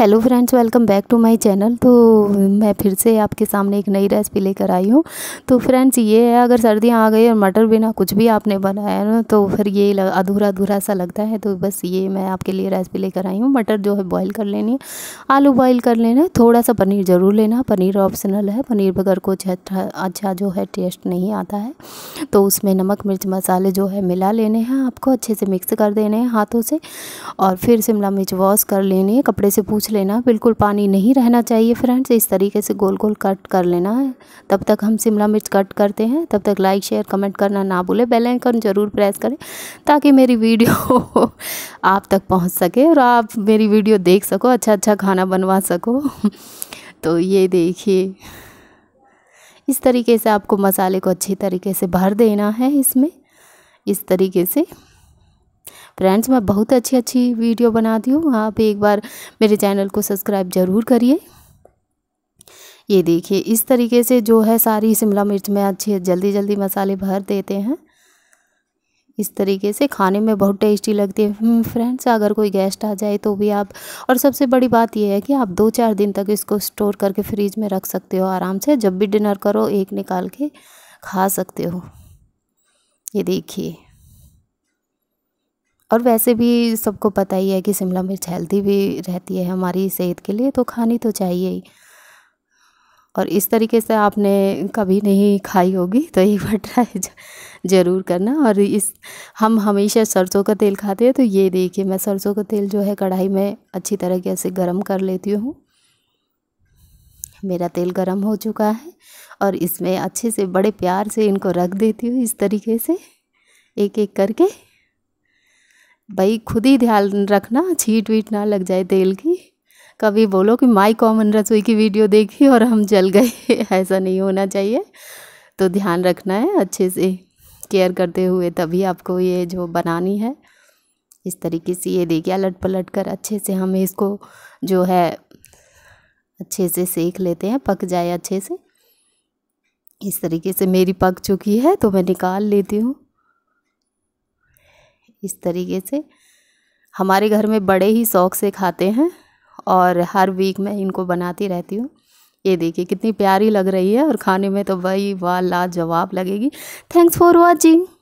hello friends welcome back to my channel तो मैं फिर से आपके सामने एक नई रेसिपी लेकर आई हूँ तो फ्रेंड्स ये है अगर सर्दियाँ आ गई और मटर बिना कुछ भी आपने बनाया ना तो फिर ये अधूरा अधूरा सा लगता है तो बस ये मैं आपके लिए रेसिपी लेकर आई हूँ मटर जो है बॉईल कर लेनी है आलू बॉयल कर लेना थोड़ा सा पनीर ज़रूर लेना पनीर ऑप्शनल है पनीर बगैर कुछ अच्छा, अच्छा जो है टेस्ट नहीं आता है तो उसमें नमक मिर्च मसाले जो है मिला लेने हैं आपको अच्छे से मिक्स कर देने हैं हाथों से और फिर शिमला मिर्च वॉश कर लेनी है कपड़े से पूछ लेना बिल्कुल पानी नहीं रहना चाहिए फ्रेंड्स इस तरीके से गोल गोल कट कर लेना है तब तक हम शिमला मिर्च कट करते हैं तब तक लाइक शेयर कमेंट करना ना भूलें बेल आइकन ज़रूर प्रेस करें ताकि मेरी वीडियो आप तक पहुंच सके और आप मेरी वीडियो देख सको अच्छा अच्छा खाना बनवा सको तो ये देखिए इस तरीके से आपको मसाले को अच्छी तरीके से भर देना है इसमें इस तरीके से फ्रेंड्स मैं बहुत अच्छी अच्छी वीडियो बनाती हूँ आप एक बार मेरे चैनल को सब्सक्राइब ज़रूर करिए ये देखिए इस तरीके से जो है सारी शिमला मिर्च में अच्छे जल्दी जल्दी मसाले भर देते हैं इस तरीके से खाने में बहुत टेस्टी लगती है हम्म, फ्रेंड्स अगर कोई गेस्ट आ जाए तो भी आप और सबसे बड़ी बात यह है कि आप दो चार दिन तक इसको स्टोर करके फ्रीज में रख सकते हो आराम से जब भी डिनर करो एक निकाल के खा सकते हो ये देखिए और वैसे भी सबको पता ही है कि शिमला मिर्च हेल्दी भी रहती है हमारी सेहत के लिए तो खानी तो चाहिए ही और इस तरीके से आपने कभी नहीं खाई होगी तो एक बार ट्राई ज़रूर करना और इस हम हमेशा सरसों का तेल खाते हैं तो ये देखिए मैं सरसों का तेल जो है कढ़ाई में अच्छी तरीके से गर्म कर लेती हूँ मेरा तेल गर्म हो चुका है और इसमें अच्छे से बड़े प्यार से इनको रख देती हूँ इस तरीके से एक एक करके भाई खुद ही ध्यान रखना छीट वीट ना लग जाए तेल की कभी बोलो कि माई कॉमन रसोई की वीडियो देखी और हम जल गए ऐसा नहीं होना चाहिए तो ध्यान रखना है अच्छे से केयर करते हुए तभी आपको ये जो बनानी है इस तरीके से ये देखिए अलट पलट कर अच्छे से हम इसको जो है अच्छे से सेक लेते हैं पक जाए अच्छे से इस तरीके से मेरी पक चुकी है तो मैं निकाल लेती हूँ इस तरीके से हमारे घर में बड़े ही शौक़ से खाते हैं और हर वीक मैं इनको बनाती रहती हूँ ये देखिए कितनी प्यारी लग रही है और खाने में तो वही वाह लाजवाब लगेगी थैंक्स फॉर वॉचिंग